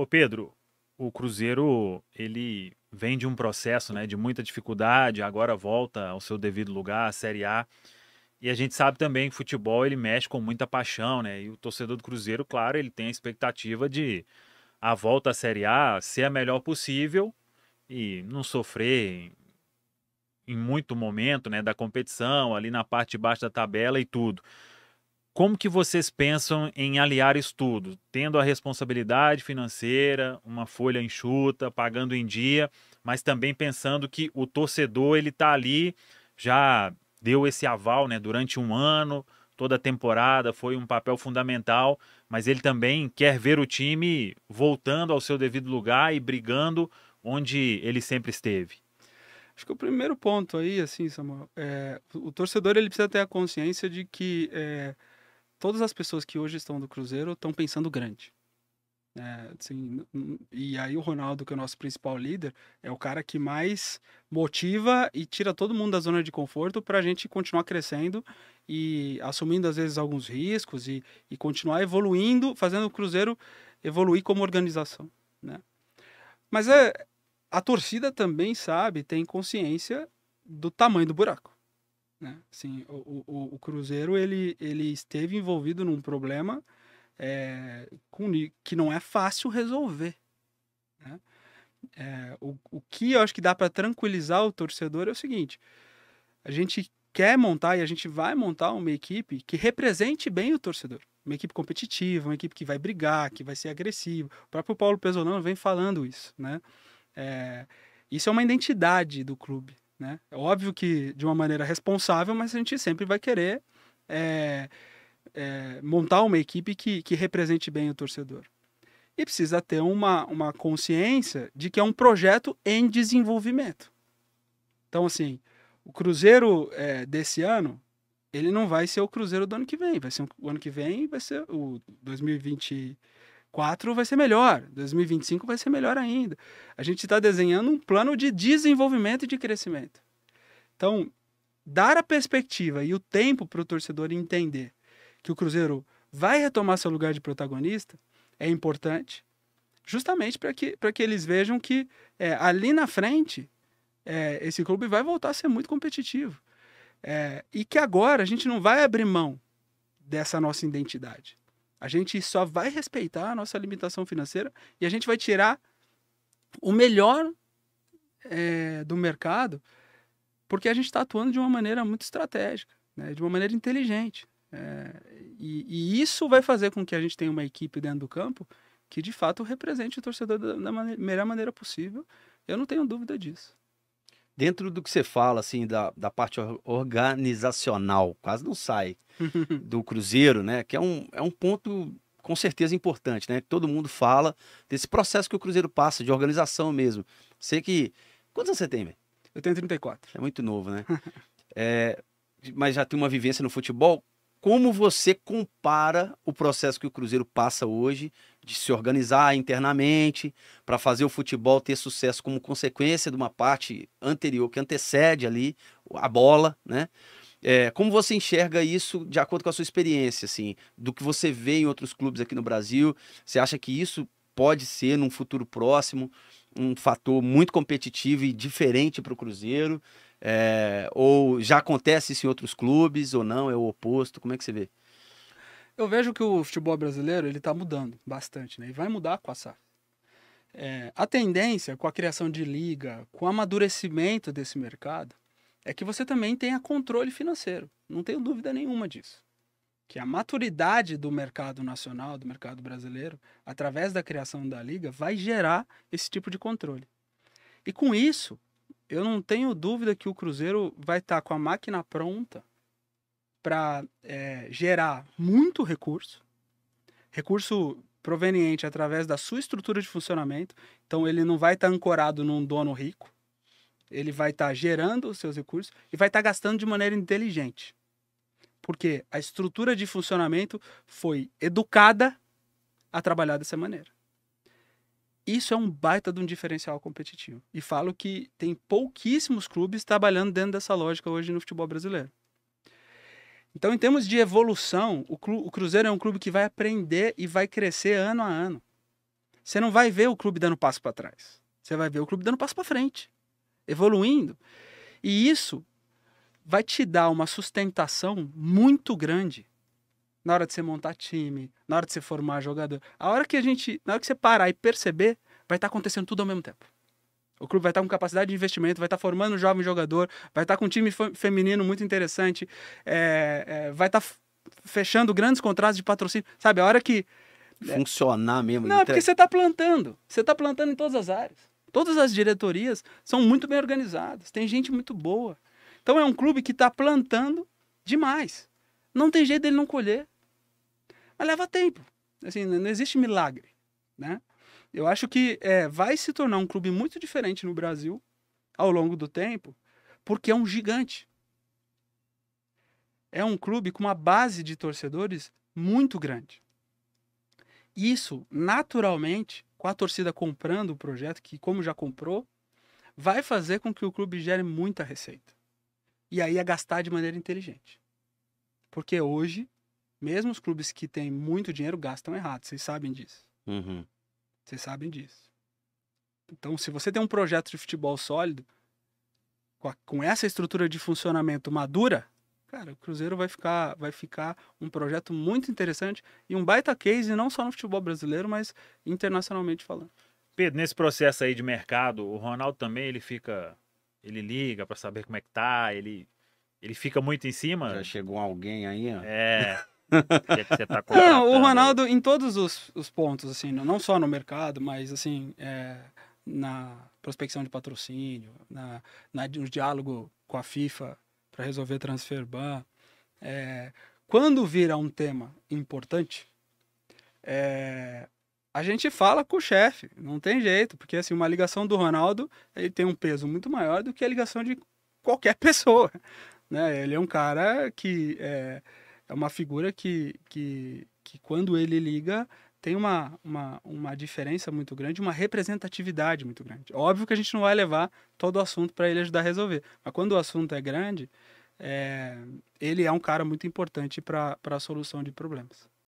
Ô Pedro, o Cruzeiro, ele vem de um processo né, de muita dificuldade, agora volta ao seu devido lugar, a Série A. E a gente sabe também que futebol ele mexe com muita paixão, né? E o torcedor do Cruzeiro, claro, ele tem a expectativa de a ah, volta à Série A ser a melhor possível e não sofrer em muito momento, né, da competição, ali na parte de baixo da tabela e tudo. Como que vocês pensam em aliar estudo, tendo a responsabilidade financeira, uma folha enxuta, pagando em dia, mas também pensando que o torcedor ele está ali já deu esse aval, né, durante um ano, toda a temporada, foi um papel fundamental, mas ele também quer ver o time voltando ao seu devido lugar e brigando onde ele sempre esteve. Acho que o primeiro ponto aí, assim, Samuel, é, o torcedor ele precisa ter a consciência de que é, todas as pessoas que hoje estão do Cruzeiro estão pensando grande. É, assim, e aí o Ronaldo, que é o nosso principal líder, é o cara que mais motiva e tira todo mundo da zona de conforto para a gente continuar crescendo e assumindo às vezes alguns riscos e, e continuar evoluindo, fazendo o Cruzeiro evoluir como organização. Né? Mas é, a torcida também sabe, tem consciência do tamanho do buraco. Né? Assim, o, o, o, Cruzeiro ele, ele esteve envolvido num problema é, com, que não é fácil resolver. Né? É, o, o que eu acho que dá para tranquilizar o torcedor é o seguinte: a gente quer montar e a gente vai montar uma equipe que represente bem o torcedor. Uma equipe competitiva, uma equipe que vai brigar, que vai ser agressiva. O próprio Paulo Pesolano vem falando isso, né? É, isso é uma identidade do clube, né? É óbvio que de uma maneira responsável, mas a gente sempre vai querer é, é, montar uma equipe que, que represente bem o torcedor. E precisa ter uma, uma consciência de que é um projeto em desenvolvimento. Então, assim, o Cruzeiro é, desse ano, ele não vai ser o Cruzeiro do ano que vem. Vai ser um, o ano que vem, vai ser o 2020. 2024 vai ser melhor, 2025 vai ser melhor ainda. A gente está desenhando um plano de desenvolvimento e de crescimento. Então, dar a perspectiva e o tempo para o torcedor entender que o Cruzeiro vai retomar seu lugar de protagonista é importante, justamente para que, que eles vejam que é, ali na frente é, esse clube vai voltar a ser muito competitivo. É, e que agora a gente não vai abrir mão dessa nossa identidade. A gente só vai respeitar a nossa limitação financeira e a gente vai tirar o melhor é, do mercado, porque a gente está atuando de uma maneira muito estratégica, né? de uma maneira inteligente. É, e, e, isso vai fazer com que a gente tenha uma equipe dentro do campo que de fato represente o torcedor da, da maneira, melhor maneira possível. Eu não tenho dúvida disso. Dentro do que você fala, assim, da, da parte organizacional, quase não sai. do Cruzeiro, né? Que é um, é um ponto com certeza importante, né? Todo mundo fala desse processo que o Cruzeiro passa, de organização mesmo. Sei que. Quantos anos você tem, velho? Eu tenho 34. É muito novo, né? é, mas já tem uma vivência no futebol. Como você compara o processo que o Cruzeiro passa hoje de se organizar internamente para fazer o futebol ter sucesso como consequência de uma parte anterior que antecede ali a bola, né? É, como você enxerga isso de acordo com a sua experiência, assim, do que você vê em outros clubes aqui no Brasil? Você acha que isso pode ser, num futuro próximo, um fator muito competitivo e diferente para o Cruzeiro? É, ou já acontece isso em outros clubes ou não? É o oposto? Como é que você vê? Eu vejo que o futebol brasileiro ele está mudando bastante, né? E vai mudar com a SAF. É, a tendência com a criação de liga, com o amadurecimento desse mercado, é que você também tenha controle financeiro. Não tenho dúvida nenhuma disso. Que a maturidade do mercado nacional, do mercado brasileiro, através da criação da liga, vai gerar esse tipo de controle. E com isso, eu não tenho dúvida que o Cruzeiro vai estar tá com a máquina pronta para é, gerar muito recurso, recurso proveniente através da sua estrutura de funcionamento. Então, ele não vai estar tá ancorado num dono rico ele vai estar tá gerando os seus recursos e vai estar tá gastando de maneira inteligente. Porque a estrutura de funcionamento foi educada a trabalhar dessa maneira. Isso é um baita de um diferencial competitivo. E falo que tem pouquíssimos clubes trabalhando dentro dessa lógica hoje no futebol brasileiro. Então, em termos de evolução, o, clu, o Cruzeiro é um clube que vai aprender e vai crescer ano a ano. Você não vai ver o clube dando passo para trás. Você vai ver o clube dando passo para frente evoluindo. E isso vai te dar uma sustentação muito grande na hora de você montar time, na hora de você formar jogador. A hora que a gente, na hora que você parar e perceber, vai estar acontecendo tudo ao mesmo tempo. O clube vai estar com capacidade de investimento, vai estar formando um jovem jogador, vai estar com um time feminino muito interessante, é, é, vai estar fechando grandes contratos de patrocínio. Sabe, a hora que né funcionar mesmo. Não, é porque você está plantando. Você está plantando em todas as áreas. Todas as diretorias são muito bem organizadas, tem gente muito boa. Então é um clube que está plantando demais. Não tem jeito dele não colher. Mas leva tempo. Assim, não existe milagre, né? Eu acho que é, vai se tornar um clube muito diferente no Brasil ao longo do tempo, porque é um gigante. É um clube com uma base de torcedores muito grande. Isso, naturalmente, com a torcida comprando o projeto, que como já comprou, vai fazer com que o clube gere muita receita. E aí é gastar de maneira inteligente. Porque hoje, mesmo os clubes que têm muito dinheiro gastam errado, vocês sabem disso. Uhum. Vocês sabem disso. Então, se você tem um projeto de futebol sólido, com, com essa estrutura de funcionamento madura, Cara, o Cruzeiro vai ficar, vai ficar um projeto muito interessante e um baita case, não só no futebol brasileiro, mas internacionalmente falando. Pedro, nesse processo aí de mercado, o Ronaldo também ele fica. Ele liga para saber como é que tá, ele, ele fica muito em cima. Já chegou alguém aí, ó. É. tá não, o Ronaldo em todos os, os pontos, assim, não só no mercado, mas assim, é, na prospecção de patrocínio, na, na, no diálogo com a FIFA para resolver transferban. É, quando vira um tema importante, é, a gente fala com o chefe, não tem jeito, porque assim, uma ligação do Ronaldo, ele tem um peso muito maior do que a ligação de qualquer pessoa, né? Ele é um cara que é, é uma figura que, que, que quando ele liga, tem uma, uma, uma diferença muito grande, uma representatividade muito grande. Óbvio que a gente não vai levar todo o assunto para ele ajudar a resolver, mas quando o assunto é grande, é, ele é um cara muito importante para a solução de problemas.